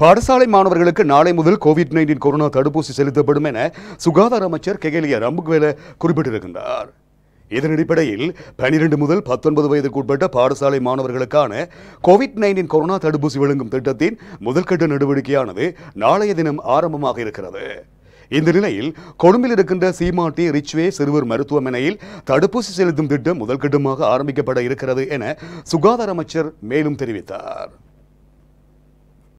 பாடசாலை மாணவர்களுக்கு நாளை முதல் கோவிட் நைன்டீன் கொரோனா தடுப்பூசி செலுத்தப்படும் என சுகாதார அமைச்சர் கெகலியா ரம்புக்வேல குறிப்பிட்டிருக்கின்றார் இதன் அடிப்படையில் பனிரெண்டு முதல் பத்தொன்பது வயதுக்கு உட்பட்ட பாடசாலை மாணவர்களுக்கான கோவிட் நைன்டீன் கொரோனா தடுப்பூசி வழங்கும் திட்டத்தின் முதல்கட்ட நடவடிக்கையானது நாளைய தினம் ஆரம்பமாக இருக்கிறது இந்த நிலையில் கொழும்பில் இருக்கின்ற சீமாட்டி ரிச்வே சிறுவர் மருத்துவமனையில் தடுப்பூசி செலுத்தும் திட்டம் முதல்கட்டமாக ஆரம்பிக்கப்பட இருக்கிறது என சுகாதார அமைச்சர் மேலும் தெரிவித்தார்